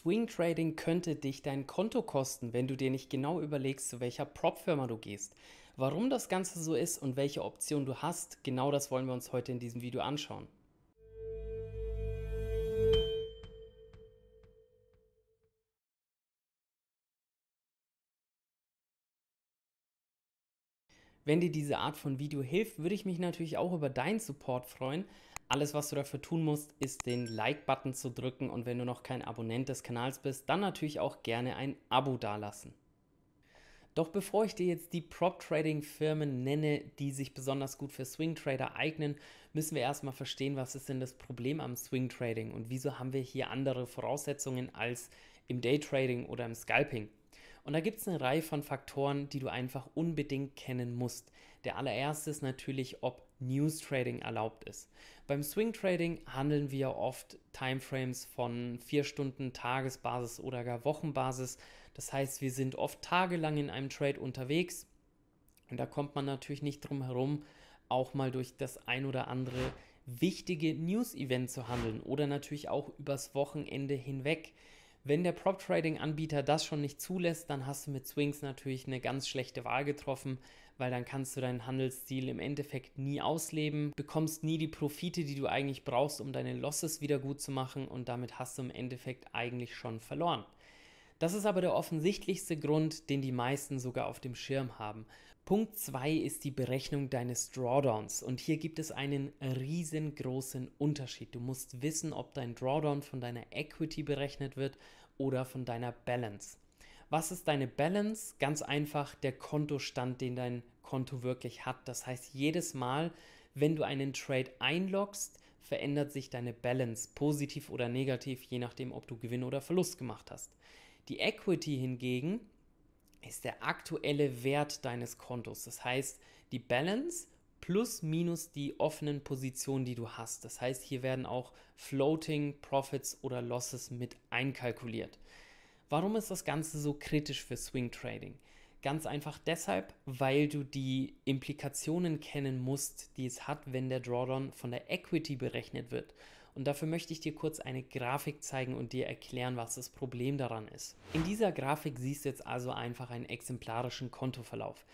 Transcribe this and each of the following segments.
Swing Trading könnte dich dein Konto kosten, wenn du dir nicht genau überlegst, zu welcher Prop-Firma du gehst. Warum das Ganze so ist und welche Option du hast, genau das wollen wir uns heute in diesem Video anschauen. Wenn dir diese Art von Video hilft, würde ich mich natürlich auch über deinen Support freuen. Alles, was du dafür tun musst, ist den Like-Button zu drücken und wenn du noch kein Abonnent des Kanals bist, dann natürlich auch gerne ein Abo dalassen. Doch bevor ich dir jetzt die Prop-Trading-Firmen nenne, die sich besonders gut für Swing-Trader eignen, müssen wir erstmal verstehen, was ist denn das Problem am Swing-Trading und wieso haben wir hier andere Voraussetzungen als im Day-Trading oder im Scalping. Und da gibt es eine Reihe von Faktoren, die du einfach unbedingt kennen musst. Der allererste ist natürlich, ob News Trading erlaubt ist. Beim Swing Trading handeln wir oft Timeframes von vier Stunden Tagesbasis oder gar Wochenbasis. Das heißt, wir sind oft tagelang in einem Trade unterwegs und da kommt man natürlich nicht drum herum, auch mal durch das ein oder andere wichtige News-Event zu handeln oder natürlich auch übers Wochenende hinweg. Wenn der Prop-Trading-Anbieter das schon nicht zulässt, dann hast du mit Swings natürlich eine ganz schlechte Wahl getroffen, weil dann kannst du deinen Handelsstil im Endeffekt nie ausleben, bekommst nie die Profite, die du eigentlich brauchst, um deine Losses wieder gut zu machen und damit hast du im Endeffekt eigentlich schon verloren. Das ist aber der offensichtlichste Grund, den die meisten sogar auf dem Schirm haben. Punkt 2 ist die Berechnung deines Drawdowns und hier gibt es einen riesengroßen Unterschied. Du musst wissen, ob dein Drawdown von deiner Equity berechnet wird oder von deiner Balance. Was ist deine Balance? Ganz einfach der Kontostand, den dein Konto wirklich hat. Das heißt, jedes Mal, wenn du einen Trade einloggst, verändert sich deine Balance positiv oder negativ, je nachdem, ob du Gewinn oder Verlust gemacht hast. Die Equity hingegen ist der aktuelle Wert deines Kontos. Das heißt, die Balance plus minus die offenen Positionen, die du hast. Das heißt, hier werden auch Floating Profits oder Losses mit einkalkuliert. Warum ist das Ganze so kritisch für Swing Trading? Ganz einfach deshalb, weil du die Implikationen kennen musst, die es hat, wenn der Drawdown von der Equity berechnet wird. Und dafür möchte ich dir kurz eine Grafik zeigen und dir erklären, was das Problem daran ist. In dieser Grafik siehst du jetzt also einfach einen exemplarischen Kontoverlauf.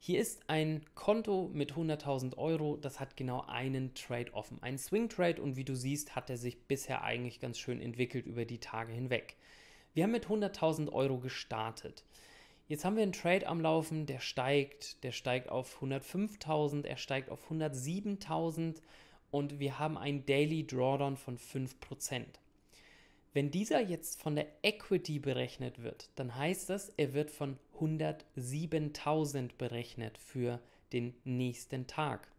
Hier ist ein Konto mit 100.000 Euro, das hat genau einen Trade offen, einen Swing Trade und wie du siehst, hat er sich bisher eigentlich ganz schön entwickelt über die Tage hinweg. Wir haben mit 100.000 Euro gestartet. Jetzt haben wir einen Trade am Laufen, der steigt, der steigt auf 105.000, er steigt auf 107.000 und wir haben einen Daily Drawdown von 5%. Wenn dieser jetzt von der Equity berechnet wird, dann heißt das, er wird von 107.000 berechnet für den nächsten Tag.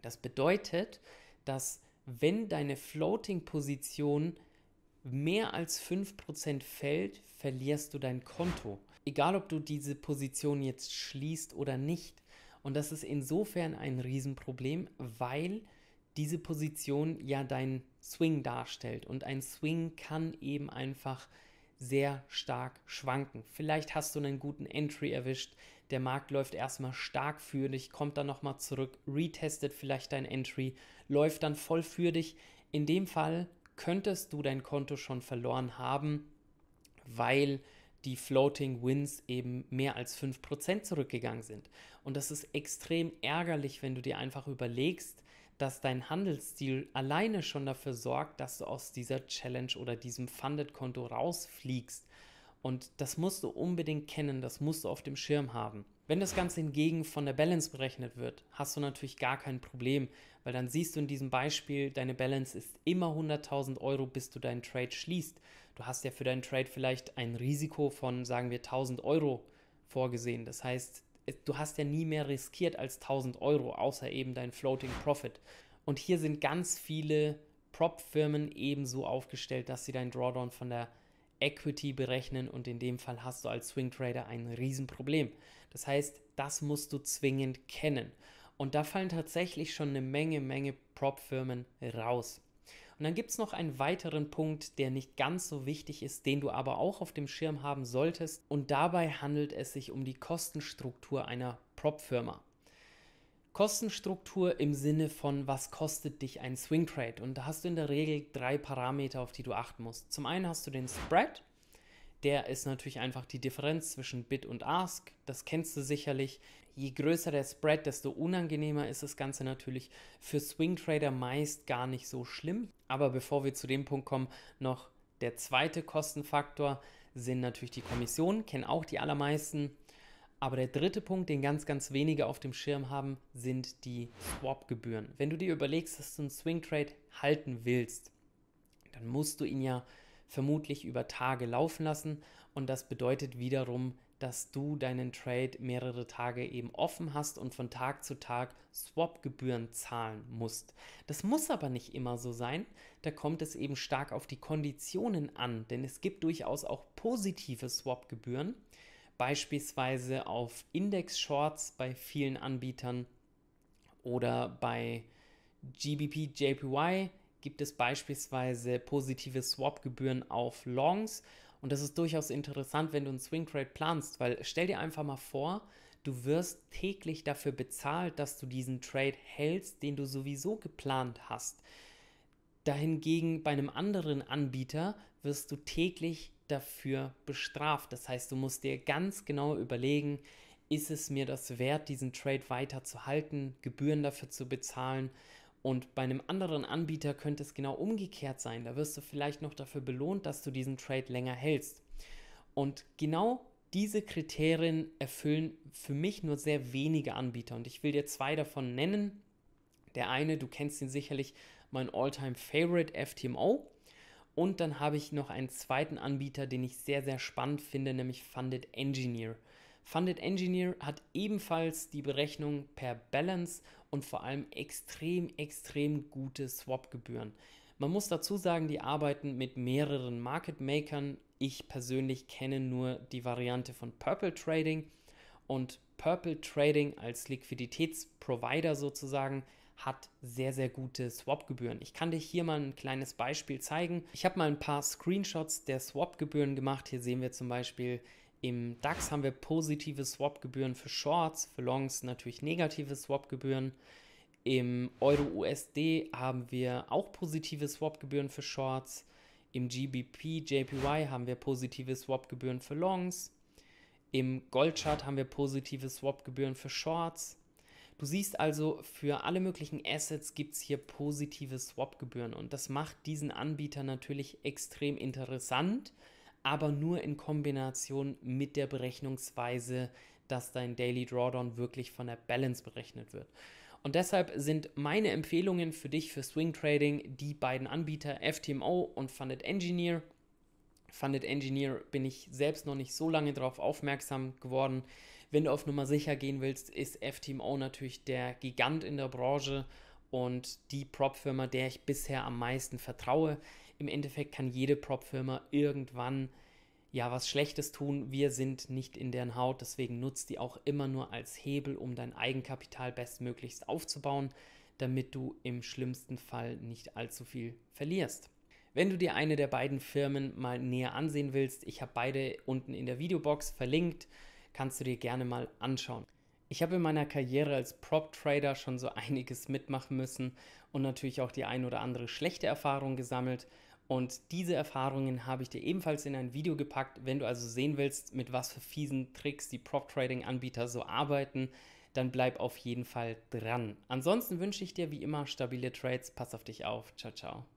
Das bedeutet, dass wenn deine Floating-Position mehr als 5% fällt, verlierst du dein Konto. Egal, ob du diese Position jetzt schließt oder nicht. Und das ist insofern ein Riesenproblem, weil diese Position ja dein Swing darstellt. Und ein Swing kann eben einfach sehr stark schwanken. Vielleicht hast du einen guten Entry erwischt, der Markt läuft erstmal stark für dich, kommt dann nochmal zurück, retestet vielleicht dein Entry, läuft dann voll für dich. In dem Fall könntest du dein Konto schon verloren haben, weil die Floating Wins eben mehr als 5% zurückgegangen sind. Und das ist extrem ärgerlich, wenn du dir einfach überlegst, dass dein Handelsstil alleine schon dafür sorgt, dass du aus dieser Challenge oder diesem Funded-Konto rausfliegst. Und das musst du unbedingt kennen, das musst du auf dem Schirm haben. Wenn das Ganze hingegen von der Balance berechnet wird, hast du natürlich gar kein Problem, weil dann siehst du in diesem Beispiel, deine Balance ist immer 100.000 Euro, bis du deinen Trade schließt. Du hast ja für deinen Trade vielleicht ein Risiko von, sagen wir, 1.000 Euro vorgesehen. Das heißt, du hast ja nie mehr riskiert als 1000 Euro, außer eben dein Floating Profit. Und hier sind ganz viele Prop-Firmen ebenso aufgestellt, dass sie dein Drawdown von der Equity berechnen und in dem Fall hast du als Swing Trader ein Riesenproblem. Das heißt, das musst du zwingend kennen. Und da fallen tatsächlich schon eine Menge, Menge Prop-Firmen raus. Und dann gibt es noch einen weiteren Punkt, der nicht ganz so wichtig ist, den du aber auch auf dem Schirm haben solltest. Und dabei handelt es sich um die Kostenstruktur einer Prop-Firma. Kostenstruktur im Sinne von, was kostet dich ein Swing Trade? Und da hast du in der Regel drei Parameter, auf die du achten musst. Zum einen hast du den Spread, der ist natürlich einfach die Differenz zwischen Bid und Ask. Das kennst du sicherlich. Je größer der Spread, desto unangenehmer ist das Ganze natürlich für Swing Trader meist gar nicht so schlimm. Aber bevor wir zu dem Punkt kommen, noch der zweite Kostenfaktor sind natürlich die Kommissionen, kennen auch die allermeisten. Aber der dritte Punkt, den ganz, ganz wenige auf dem Schirm haben, sind die Swap-Gebühren. Wenn du dir überlegst, dass du einen Swing Trade halten willst, dann musst du ihn ja vermutlich über Tage laufen lassen und das bedeutet wiederum, dass du deinen Trade mehrere Tage eben offen hast und von Tag zu Tag Swap-Gebühren zahlen musst. Das muss aber nicht immer so sein, da kommt es eben stark auf die Konditionen an, denn es gibt durchaus auch positive Swap-Gebühren, beispielsweise auf Index-Shorts bei vielen Anbietern oder bei GBP, JPY gibt es beispielsweise positive Swap-Gebühren auf Longs. Und das ist durchaus interessant, wenn du einen Swing Trade planst, weil stell dir einfach mal vor, du wirst täglich dafür bezahlt, dass du diesen Trade hältst, den du sowieso geplant hast. Dahingegen bei einem anderen Anbieter wirst du täglich dafür bestraft. Das heißt, du musst dir ganz genau überlegen, ist es mir das wert, diesen Trade weiter zu halten, Gebühren dafür zu bezahlen? Und bei einem anderen Anbieter könnte es genau umgekehrt sein. Da wirst du vielleicht noch dafür belohnt, dass du diesen Trade länger hältst. Und genau diese Kriterien erfüllen für mich nur sehr wenige Anbieter. Und ich will dir zwei davon nennen. Der eine, du kennst ihn sicherlich, mein All-Time-Favorite FTMO. Und dann habe ich noch einen zweiten Anbieter, den ich sehr, sehr spannend finde, nämlich Funded Engineer. Funded Engineer hat ebenfalls die Berechnung per Balance und vor allem extrem, extrem gute Swap-Gebühren. Man muss dazu sagen, die arbeiten mit mehreren Market Makern. Ich persönlich kenne nur die Variante von Purple Trading und Purple Trading als Liquiditätsprovider sozusagen hat sehr, sehr gute Swap-Gebühren. Ich kann dir hier mal ein kleines Beispiel zeigen. Ich habe mal ein paar Screenshots der Swap-Gebühren gemacht. Hier sehen wir zum Beispiel im DAX haben wir positive Swap-Gebühren für Shorts, für Longs natürlich negative Swap-Gebühren. Im Euro-USD haben wir auch positive Swap-Gebühren für Shorts. Im GBP, JPY haben wir positive Swap-Gebühren für Longs. Im Goldchart haben wir positive Swap-Gebühren für Shorts. Du siehst also, für alle möglichen Assets gibt es hier positive Swap-Gebühren und das macht diesen Anbieter natürlich extrem interessant aber nur in Kombination mit der Berechnungsweise, dass dein Daily Drawdown wirklich von der Balance berechnet wird. Und deshalb sind meine Empfehlungen für dich für Swing Trading die beiden Anbieter FTMO und Funded Engineer. Funded Engineer bin ich selbst noch nicht so lange darauf aufmerksam geworden. Wenn du auf Nummer sicher gehen willst, ist FTMO natürlich der Gigant in der Branche und die Prop-Firma, der ich bisher am meisten vertraue. Im Endeffekt kann jede Prop-Firma irgendwann ja was Schlechtes tun. Wir sind nicht in deren Haut, deswegen nutzt die auch immer nur als Hebel, um dein Eigenkapital bestmöglichst aufzubauen, damit du im schlimmsten Fall nicht allzu viel verlierst. Wenn du dir eine der beiden Firmen mal näher ansehen willst, ich habe beide unten in der Videobox verlinkt, kannst du dir gerne mal anschauen. Ich habe in meiner Karriere als Prop-Trader schon so einiges mitmachen müssen und natürlich auch die ein oder andere schlechte Erfahrung gesammelt. Und diese Erfahrungen habe ich dir ebenfalls in ein Video gepackt. Wenn du also sehen willst, mit was für fiesen Tricks die Prop-Trading-Anbieter so arbeiten, dann bleib auf jeden Fall dran. Ansonsten wünsche ich dir wie immer stabile Trades. Pass auf dich auf. Ciao, ciao.